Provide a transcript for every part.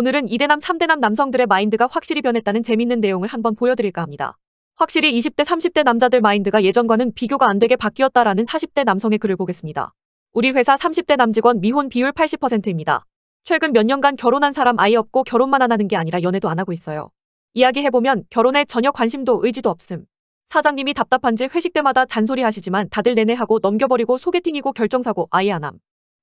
오늘은 2대남 3대남 남성들의 마인드가 확실히 변했다는 재밌는 내용을 한번 보여드릴까 합니다. 확실히 20대 30대 남자들 마인드가 예전과는 비교가 안 되게 바뀌었다라는 40대 남성의 글을 보겠습니다. 우리 회사 30대 남직원 미혼 비율 80%입니다. 최근 몇 년간 결혼한 사람 아이 없고 결혼만 안 하는 게 아니라 연애도 안 하고 있어요. 이야기해보면 결혼에 전혀 관심도 의지도 없음. 사장님이 답답한지 회식 때마다 잔소리 하시지만 다들 내내 하고 넘겨버리고 소개팅이고 결정사고 아예 안 함.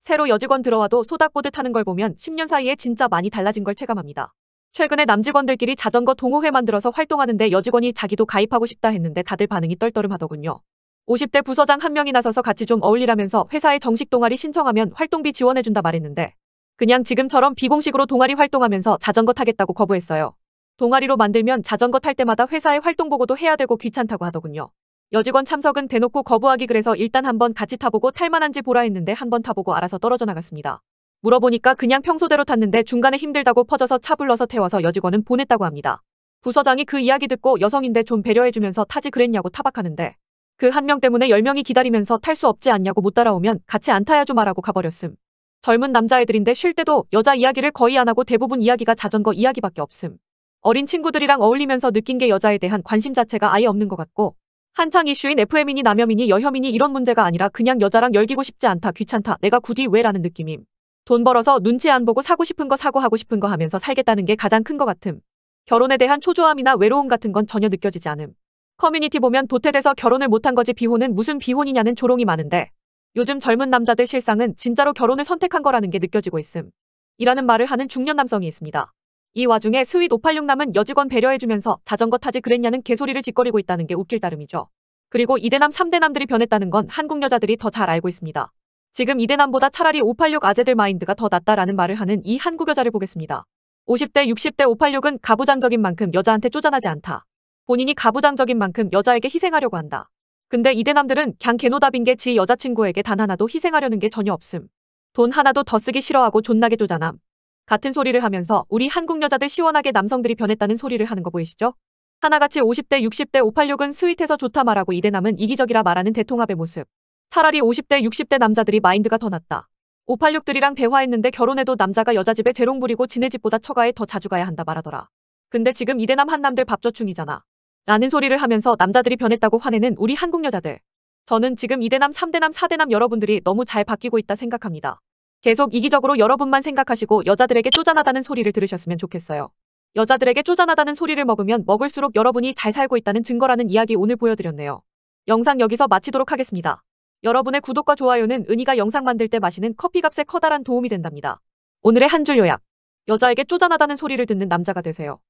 새로 여직원 들어와도 소닥보듯 하는 걸 보면 10년 사이에 진짜 많이 달라진 걸 체감합니다. 최근에 남직원들끼리 자전거 동호회 만들어서 활동하는데 여직원이 자기도 가입하고 싶다 했는데 다들 반응이 떨떠름하더군요. 50대 부서장 한 명이 나서서 같이 좀 어울리라면서 회사에 정식 동아리 신청하면 활동비 지원해준다 말했는데 그냥 지금처럼 비공식으로 동아리 활동하면서 자전거 타겠다고 거부했어요. 동아리로 만들면 자전거 탈 때마다 회사에 활동 보고도 해야 되고 귀찮다고 하더군요. 여직원 참석은 대놓고 거부하기 그래서 일단 한번 같이 타보고 탈만한지 보라 했는데 한번 타보고 알아서 떨어져 나갔습니다. 물어보니까 그냥 평소대로 탔는데 중간에 힘들다고 퍼져서 차 불러서 태워서 여직원은 보냈다고 합니다. 부서장이 그 이야기 듣고 여성인데 좀 배려해주면서 타지 그랬냐고 타박하는데 그 한 명 때문에 10명이 기다리면서 탈 수 없지 않냐고 못 따라오면 같이 안 타야죠 말라고 가버렸음. 젊은 남자애들인데 쉴 때도 여자 이야기를 거의 안 하고 대부분 이야기가 자전거 이야기밖에 없음. 어린 친구들이랑 어울리면서 느낀 게 여자에 대한 관심 자체가 아예 없는 것 같고 한창 이슈인 FM이니 남혐이니 여혐이니 이런 문제가 아니라 그냥 여자랑 열기고 싶지 않다 귀찮다 내가 굳이 왜 라는 느낌임. 돈 벌어서 눈치 안 보고 사고 싶은 거 사고 하고 싶은 거 하면서 살겠다는 게 가장 큰 것 같음. 결혼에 대한 초조함이나 외로움 같은 건 전혀 느껴지지 않음. 커뮤니티 보면 도태돼서 결혼을 못한 거지 비혼은 무슨 비혼이냐는 조롱이 많은데 요즘 젊은 남자들 실상은 진짜로 결혼을 선택한 거라는 게 느껴지고 있음. 이라는 말을 하는 중년 남성이 있습니다. 이 와중에 스윗 586남은 여직원 배려해주면서 자전거 타지 그랬냐는 개소리를 짓거리고 있다는 게 웃길 따름이죠. 그리고 이대남 3대남들이 변했다는 건 한국 여자들이 더 잘 알고 있습니다. 지금 이대남보다 차라리 586 아재들 마인드가 더 낫다라는 말을 하는 이 한국 여자를 보겠습니다. 50대 60대 586은 가부장적인 만큼 여자한테 쪼잔하지 않다. 본인이 가부장적인 만큼 여자에게 희생하려고 한다. 근데 이대남들은 걍 개노답인 게 지 여자친구에게 단 하나도 희생하려는 게 전혀 없음. 돈 하나도 더 쓰기 싫어하고 존나게 쪼잔함. 같은 소리를 하면서 우리 한국 여자들 시원하게 남성들이 변했다는 소리를 하는 거 보이시죠? 하나같이 50대 60대 586은 스윗해서 좋다 말하고 이대남은 이기적이라 말하는 대통합의 모습. 차라리 50대 60대 남자들이 마인드가 더 낫다. 586들이랑 대화했는데 결혼해도 남자가 여자 집에 재롱 부리고 지네 집보다 처가에 더 자주 가야 한다 말하더라. 근데 지금 이대남 한남들 밥저충이잖아. 라는 소리를 하면서 남자들이 변했다고 화내는 우리 한국 여자들. 저는 지금 이대남 3대남 4대남 여러분들이 너무 잘 바뀌고 있다 생각합니다. 계속 이기적으로 여러분만 생각하시고 여자들에게 쪼잔하다는 소리를 들으셨으면 좋겠어요. 여자들에게 쪼잔하다는 소리를 먹으면 먹을수록 여러분이 잘 살고 있다는 증거라는 이야기 오늘 보여드렸네요. 영상 여기서 마치도록 하겠습니다. 여러분의 구독과 좋아요는 은희가 영상 만들 때 마시는 커피값에 커다란 도움이 된답니다. 오늘의 한 줄 요약. 여자에게 쪼잔하다는 소리를 듣는 남자가 되세요.